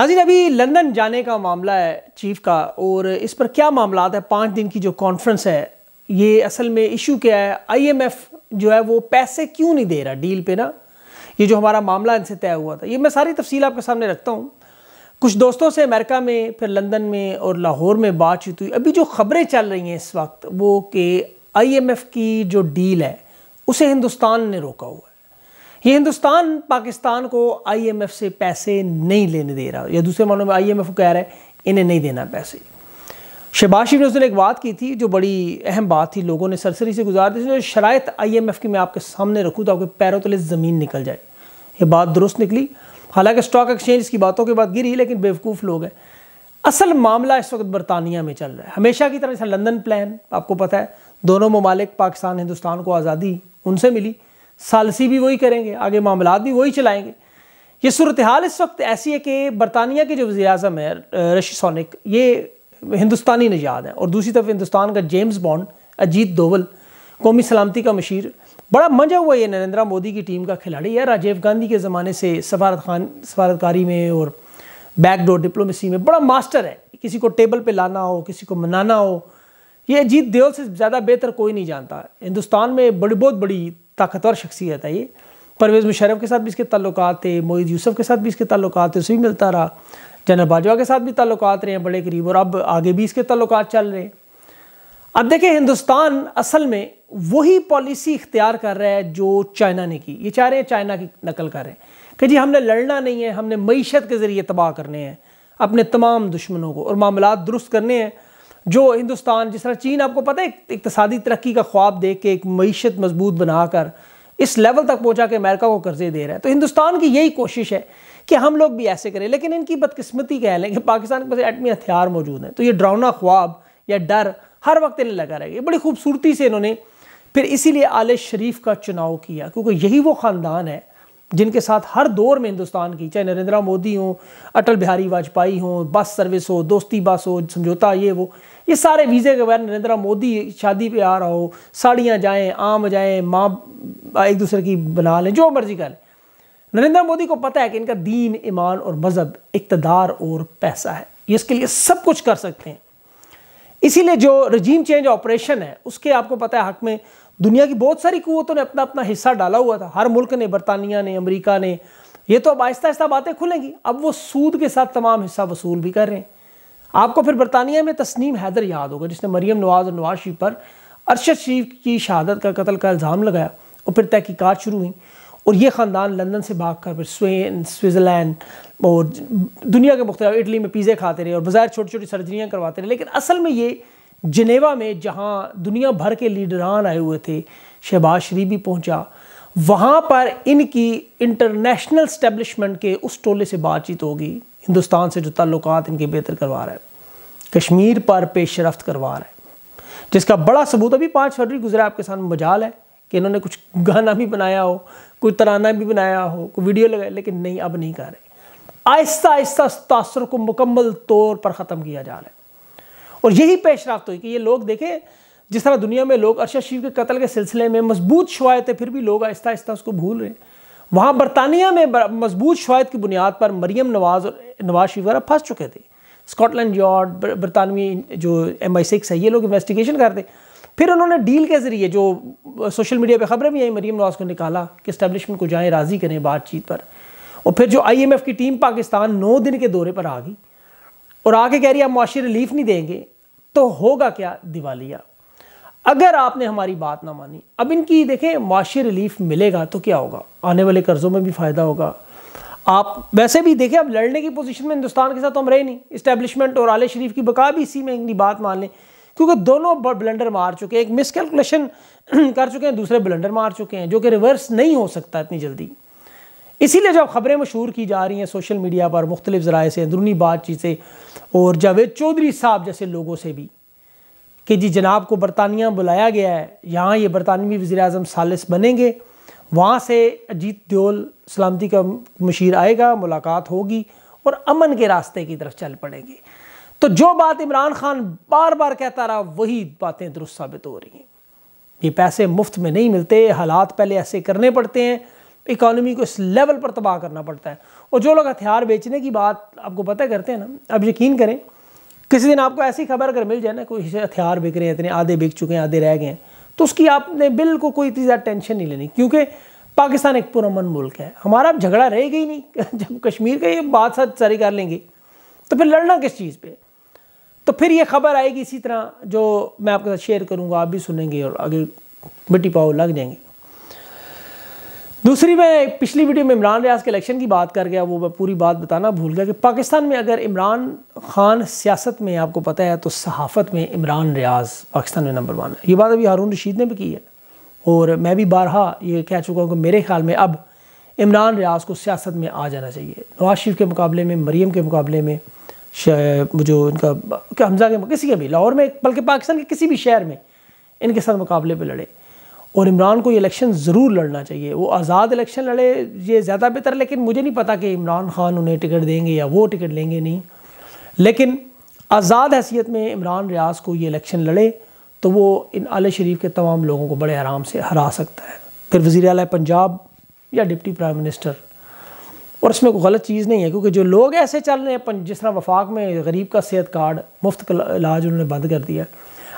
नाजिर अभी लंदन जाने का मामला है चीफ का और इस पर क्या मामला है पाँच दिन की जो कॉन्फ्रेंस है ये असल में इशू क्या है आईएमएफ जो है वो पैसे क्यों नहीं दे रहा डील पे ना ये जो हमारा मामला इनसे तय हुआ था ये मैं सारी तफसील आपके सामने रखता हूँ कुछ दोस्तों से अमेरिका में फिर लंदन में और लाहौर में बातचीत हुई अभी जो खबरें चल रही हैं इस वक्त वो कि आई की जो डील है उसे हिंदुस्तान ने रोका हुआ है ये हिंदुस्तान पाकिस्तान को आईएमएफ से पैसे नहीं लेने दे रहा या दूसरे मानों में आईएमएफ कह रहा है इन्हें नहीं देना पैसे शहबाज शरीफ ने उसने एक बात की थी जो बड़ी अहम बात थी लोगों ने सरसरी से गुजार दी शराय आई एम एफ़ की मैं आपके सामने रखूँ तो आपके पैरों तले ज़मीन निकल जाए ये बात दुरुस्त निकली हालांकि स्टॉक एक्सचेंज की बातों के बाद गिरी लेकिन बेवकूफ़ लोग हैं असल मामला इस वक्त बरतानिया में चल रहा है हमेशा की तरह जैसा लंदन प्लान आपको पता है दोनों ममालिक पाकिस्तान हिंदुस्तान को आज़ादी उनसे मिली सालसी भी वही करेंगे आगे मामला भी वही चलाएंगे ये सूरत हाल इस वक्त ऐसी है कि बरतानिया के जो वजी अजम है रशी सोनिक ये हिंदुस्तानी नजाद है और दूसरी तरफ हिंदुस्तान का जेम्स बॉन्ड अजीत दोवल कौमी सलामती का मशीर बड़ा मजा हुआ ये नरेंद्र मोदी की टीम का खिलाड़ी है राजीव गांधी के ज़माने से सफारत खान सफारतकारी में और बैकडोर डिप्लोमेसी में बड़ा मास्टर है किसी को टेबल पे लाना हो किसी को मनाना हो ये अजीत देवल से ज़्यादा बेहतर कोई नहीं जानता हिंदुस्तान में बड़ी बहुत बड़ी ताकतवर शख्सियत है ये परवेज़ मुशरफ के साथ भी इसके ताल्लुक थे मोईद यूसफ के साथ भी इसके ताल्लुक थे उसे भी मिलता रहा जनरल बाजवा के साथ भी तल्लक रहे हैं बड़े करीब और अब आगे भी इसके ताल्लुक चल रहे हैं अब देखें हिंदुस्तान असल में वही पॉलिसी इख्तियार कर रहा है जो चाइना ने की ये चाह रहे हैं चाइना की नकल कर रहे हैं कि जी हमने लड़ना नहीं है हमने मीशत के ज़रिए तबाह करने हैं अपने तमाम दुश्मनों को और मामला दुरुस्त करने हैं जो हिंदुस्तान जिस तरह चीन आपको पता है इकतसादी तरक्की का ख्वाब देख के एक मीशत मजबूत बनाकर इस लेवल तक पहुंचा के अमेरिका को कर्जे दे रहा है तो हिंदुस्तान की यही कोशिश है कि हम लोग भी ऐसे करें लेकिन इनकी बदकिस्मती कह लें कि पाकिस्तान के पास एटमी हथियार मौजूद हैं तो ये ड्रावना ख्वाब या डर हर वक्त इन्हें लगा रहेगा बड़ी खूबसूरती से इन्होंने फिर इसीलिए आल शरीफ का चुनाव किया क्योंकि यही वो ख़ानदान है जिनके साथ हर दौर में हिंदुस्तान की चाहे नरेंद्र मोदी हो अटल बिहारी वाजपेयी हो बस सर्विस हो दोस्ती बस हो समझौता ये वो ये सारे वीज़े के बगैर नरेंद्र मोदी शादी पे आ रहा हो साड़ियाँ जाएँ आम जाएँ माँ एक दूसरे की बना लें जो मर्ज़ी कर लें नरेंद्र मोदी को पता है कि इनका दीन ईमान और मज़हब इकतदार और पैसा है ये इसके लिए सब कुछ कर सकते हैं इसीलिए जो रजीम चेंज ऑपरेशन है उसके आपको पता है हक में दुनिया की बहुत सारी कुतों ने अपना अपना हिस्सा डाला हुआ था हर मुल्क ने बरतानिया ने अमरीका ने ये तो अब आहिस्ता आहिस्ता बातें खुलेंगी अब वो सूद के साथ तमाम हिस्सा वसूल भी कर रहे हैं आपको फिर बरतानिया में तस्नीम हैदर याद होगा जिसने मरीम नवाज और नवाज शरीफ पर अरशद शरीफ की शहादत का कत्ल का इल्ज़ाम लगाया और फिर तहकीकत शुरू हुई और ये ख़ानदान लंदन से भाग कर फिर स्वेन स्विट्ज़रलैंड और दुनिया के मुख्तलिफ इटली में पीजे खाते रहे और बाज़ार छोटी छोटी सर्जरियाँ करवाते रहे लेकिन असल में ये जिनेवा में जहां दुनिया भर के लीडरान आए हुए थे शहबाज शरीफ भी पहुंचा वहाँ पर इनकी इंटरनेशनल स्टेब्लिशमेंट के उस टोले से बातचीत होगी हिंदुस्तान से जो ताल्लुक इनके बेहतर करवा रहा है कश्मीर पर पेश रफ्त करवा रहा है जिसका बड़ा सबूत अभी पाँच फरवरी गुजरा आपके सामने मजाल है कि इन्होंने कुछ गाना भी बनाया हो कोई तराना भी बनाया हो कोई वीडियो लगाया लेकिन नहीं अब नहीं कर रहे आहिस्ता आहिस्ता तासर को मुकम्मल तौर पर ख़त्म किया जा रहा है और यही रफ्त हुई कि ये लोग देखें जिस तरह दुनिया में लोग अरशद शरीफ के कत्ल के सिलसिले में मजबूत शवायत है फिर भी लोग आहिस्ता आहिस्ता उसको भूल रहे हैं वहाँ बरतानिया में मजबूत शवायद की बुनियाद पर मरीम नवाज और नवाज शरीफ वगैरह फंस चुके थे स्कॉटलैंड यार्ड बरतानवी जो एम आई सिक्स है ये लोग इन्वेस्टिगेशन करते फिर उन्होंने डील के ज़रिए जो सोशल मीडिया पर खबरें भी आई मरीम नवाज को निकाला कि इस्टेबलिशमेंट को जाएँ राज़ी करें बातचीत पर और फिर जो आई एम एफ़ की टीम पाकिस्तान नौ दिन के दौरे पर आ गई और आगे कह रही आप मुआशी रिलीफ नहीं देंगे तो होगा क्या दिवालिया अगर आपने हमारी बात ना मानी अब इनकी देखें मुआशी रिलीफ मिलेगा तो क्या होगा आने वाले कर्ज़ों में भी फ़ायदा होगा आप वैसे भी देखें अब लड़ने की पोजीशन में हिंदुस्तान के साथ तो हम रहे नहीं इस्टेब्लिशमेंट और आले शरीफ की बका भी इसी में इनकी बात मान लें क्योंकि दोनों ब्लेंडर मार चुके हैं एक मिसकैलकुलेशन कर चुके हैं दूसरे ब्लेंडर मार चुके हैं जो कि रिवर्स नहीं हो सकता इतनी जल्दी इसीलिए जब खबरें मशहूर की जा रही हैं सोशल मीडिया पर मुख्तलिफ ज़राए से अंदरूनी बातचीत से और जावेद चौधरी साहब जैसे लोगों से भी कि जी जनाब को बरतानिया बुलाया गया है यहाँ ये बरतानवी वज़ी अजम सालिस बनेंगे वहाँ से अजीत दियोल सलामती का मशीर आएगा मुलाकात होगी और अमन के रास्ते की तरफ चल पड़ेंगे तो जो बात इमरान खान बार बार कहता रहा वही बातें दुरुस्त साबित हो रही हैं ये पैसे मुफ्त में नहीं मिलते हालात पहले ऐसे करने पड़ते हैं इकोनॉमी को इस लेवल पर तबाह करना पड़ता है और जो लोग हथियार बेचने की बात आपको पता करते हैं ना अब यकीन करें किसी दिन आपको ऐसी खबर अगर मिल जाए ना कोई हथियार बिक रहे हैं इतने आधे बिक चुके हैं आधे रह गए हैं तो उसकी आपने बिल को कोई इतनी ज़्यादा टेंशन नहीं लेनी क्योंकि पाकिस्तान एक पुरमन मुल्क है हमारा अब झगड़ा रहेगा ही नहीं जब कश्मीर का ये बात साथ सारी कर लेंगे तो फिर लड़ना किस चीज़ पे तो फिर ये खबर आएगी इसी तरह जो मैं आपके साथ शेयर करूँगा आप भी सुनेंगे और आगे मिट्टी पाओ लग जाएंगे दूसरी मैं पिछली वीडियो में इमरान रियाज के इलेक्शन की बात कर गया वो मैं पूरी बात बताना भूल गया कि पाकिस्तान में अगर इमरान खान सियासत में आपको पता है तो सहाफ़त में इमरान रियाज पाकिस्तान में नंबर वन है ये बात अभी हारून रशीद ने भी की है और मैं भी बारहा ये कह चुका हूँ कि मेरे ख्याल में अब इमरान रियाज को सियासत में आ जाना चाहिए नवाज शरीफ के मुकाबले में मरीम के मुकाबले में जो इनका हमजा के किसी के भी लाहौर में बल्कि पाकिस्तान के किसी भी शहर में इनके साथ मुकाबले पर लड़े और इमरान को ये इलेक्शन ज़रूर लड़ना चाहिए वो आज़ाद इलेक्शन लड़े ये ज़्यादा बेहतर लेकिन मुझे नहीं पता कि इमरान खान उन्हें टिकट देंगे या वो टिकट लेंगे नहीं लेकिन आज़ाद हैसियत में इमरान रियाज को ये इलेक्शन लड़े तो वो इन आल शरीफ के तमाम लोगों को बड़े आराम से हरा सकता है फिर वज़ी अल पंजाब या डिप्टी प्राइम मिनिस्टर और इसमें कोई गलत चीज़ नहीं है क्योंकि जो लोग ऐसे चल रहे हैं जिस तरह वफाक में गरीब का सेहत कार्ड मुफ्त इलाज उन्होंने बंद कर दिया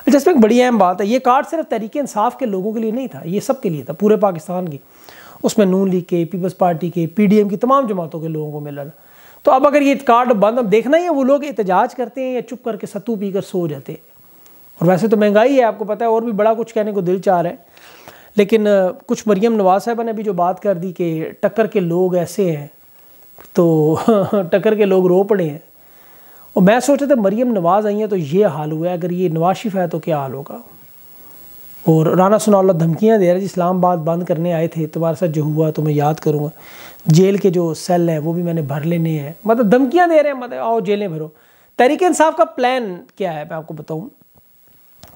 अच्छा इसमें एक बड़ी अहम बात है ये कार्ड सिर्फ तरीके इंसाफ के लोगों के लिए नहीं था ये सब के लिए था पूरे पाकिस्तान की उसमें नून लीग के पीपल्स पार्टी के पीडीएम की तमाम जमातों के लोगों को मिला था तो अब अगर ये कार्ड बंद अब देखना ही है वो लोग एहतजाज करते हैं या चुप करके सत्तू कर सो जाते हैं और वैसे तो महंगाई है आपको पता है और भी बड़ा कुछ कहने को दिल चाह रहा है लेकिन कुछ मरियम नवाज साहबा ने भी जो बात कर दी कि टक्कर के लोग ऐसे हैं तो टक्कर के लोग रो पड़े हैं और मैं सोचा था मरीम नवाज़ आई हैं तो ये हाल हुआ है अगर ये नवाज है तो क्या हाल होगा और राना सुनाल्ला धमकियाँ दे रहे जी इस्लामाबाद बंद करने आए थे तुम्हारे साथ जो हुआ तो मैं याद करूँगा जेल के जो सेल हैं वो भी मैंने भर लेने हैं मतलब धमकियाँ दे रहे हैं मतलब आओ जेलें भरो तहरीक इंसाफ का प्लान क्या है मैं आपको बताऊँ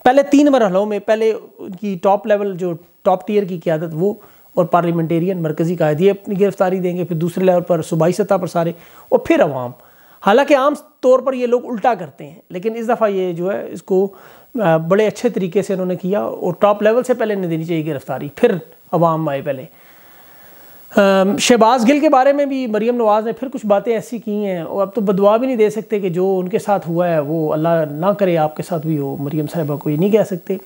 पहले तीन मरहलों में पहले उनकी टॉप लेवल जो टॉप टीयर की क्यादत वो और पार्लियामेंटेरियन मरकज़ी कायदे अपनी गिरफ्तारी देंगे फिर दूसरे लेवल पर सूबाई सतह पर सारे और फिर आवाम हालांकि आम तौर पर ये लोग उल्टा करते हैं लेकिन इस दफ़ा ये जो है इसको बड़े अच्छे तरीके से इन्होंने किया और टॉप लेवल से पहले नहीं देनी चाहिए गिरफ्तारी फिर अवाम आए पहले शहबाज गिल के बारे में भी मरीम नवाज़ ने फिर कुछ बातें ऐसी की हैं और अब तो बदवा भी नहीं दे सकते कि जो उनके साथ हुआ है वो अल्लाह ना करे आपके साथ भी हो मरीम साहिबा को ये नहीं कह सकते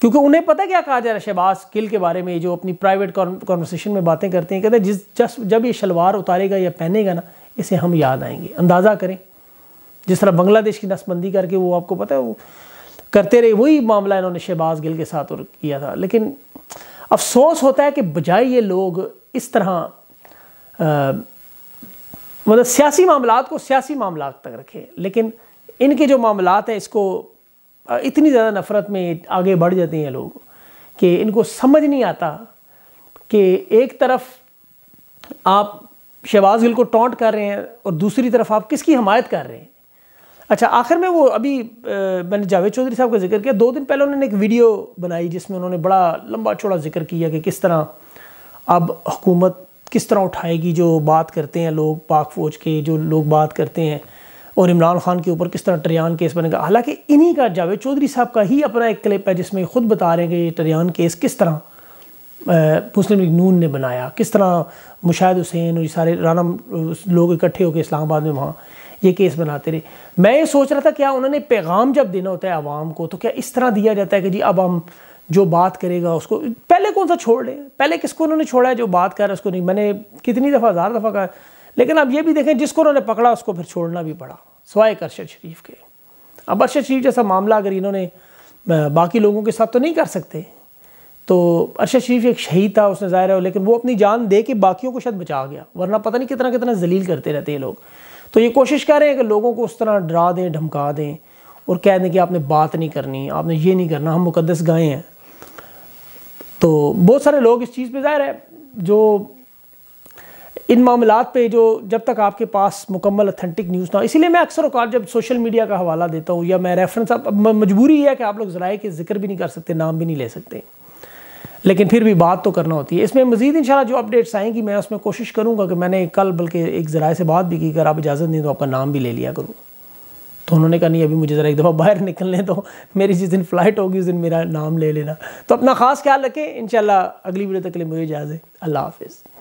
क्योंकि उन्हें पता क्या कहा जा रहा है शहबाज गिल के बारे में जो अपनी प्राइवेट कॉन्वर्सेशन में बातें करते हैं कहते हैं जिस जस जब ये शलवार उतारेगा या पहनेगा ना इसे हम याद आएंगे अंदाज़ा करें जिस तरह बांग्लादेश की नसबंदी करके वो आपको पता है वो करते रहे वही मामला इन्होंने शहबाज गिल के साथ और किया था लेकिन अफसोस होता है कि बजाय ये लोग इस तरह मतलब सियासी मामला को सियासी मामला तक रखें लेकिन इनके जो मामला हैं इसको इतनी ज़्यादा नफ़रत में आगे बढ़ जाते हैं लोग कि इनको समझ नहीं आता कि एक तरफ आप शहबाज गिल को टॉन्ट कर रहे हैं और दूसरी तरफ आप किसकी हमायत कर रहे हैं अच्छा आखिर में वो अभी आ, मैंने जावेद चौधरी साहब का जिक्र किया दो दिन पहले उन्होंने एक वीडियो बनाई जिसमें उन्होंने बड़ा लंबा चौड़ा जिक्र किया कि किस तरह अब हुकूमत किस तरह उठाएगी जो बात करते हैं लोग पाक फ़ौज के जो लोग बात करते हैं और इमरान खान के ऊपर किस तरह ट्रियान केस बनेगा हालांकि इन्हीं का जावेद चौधरी साहब का ही अपना एक क्लिप है जिसमें खुद बता रहे हैं कि ये ट्रियान केस किस तरह मुस्लिम लीग नून ने बनाया किस तरह मुशाहिद हुसैन और ये सारे राना लोग इकट्ठे होकर इस्लामाबाद में वहाँ ये केस बनाते रहे मैं ये सोच रहा था क्या उन्होंने पैगाम जब देना होता है आवाम को तो क्या इस तरह दिया जाता है कि जी अब हम जो बात करेगा उसको पहले कौन सा छोड़ ले पहले किसको उन्होंने छोड़ा है जो बात कर रहा है उसको नहीं मैंने कितनी दफ़ा हज़ार दफ़ा कहा लेकिन अब ये भी देखें जिसको उन्होंने पकड़ा उसको फिर छोड़ना भी पड़ा सवाए अरशद शरीफ के अब अरशद शरीफ जैसा मामला अगर इन्होंने बाकी लोगों के साथ तो नहीं कर सकते तो अरशद शरीफ एक शहीद था उसने ज़ाहिर है लेकिन वो अपनी जान दे के बाकियों को शायद बचा गया वरना पता नहीं कितना कितना जलील करते रहते हैं लोग तो ये कोशिश कर रहे हैं कि लोगों को उस तरह डरा दें धमका दें और कह दें कि आपने बात नहीं करनी आपने ये नहीं करना हम मुकदस गए हैं तो बहुत सारे लोग इस चीज़ पर ज़ाहिर है जो इन मामला पे जो जब तक आपके पास मुकम्मल अथेंटिक न्यूज़ ना इसीलिए मैं अक्सर अवकात जब सोशल मीडिया का हवाला देता हूँ या मैं रेफरेंस अब मजबूरी है कि आप लोग ज़राए के जिक्र भी नहीं कर सकते नाम भी नहीं ले सकते लेकिन फिर भी बात तो करना होती है इसमें मजीद इन जो अपडेट्स आएंगी मैं उसमें कोशिश करूँगा कि मैंने कल बल्कि एक ज़राए से बात भी की अगर आप इजाज़त नहीं तो आपका नाम भी ले लिया करूँ तो उन्होंने कहा नहीं अभी मुझे ज़रा एक दफ़ा बाहर निकलने दो मेरी जिस दिन फ़्लाइट होगी उस दिन मेरा नाम ले लेना तो अपना ख़ास ख्याल रखें इन अगली वीडियो तक के लिए मुझे है अल्लाह हाफिज़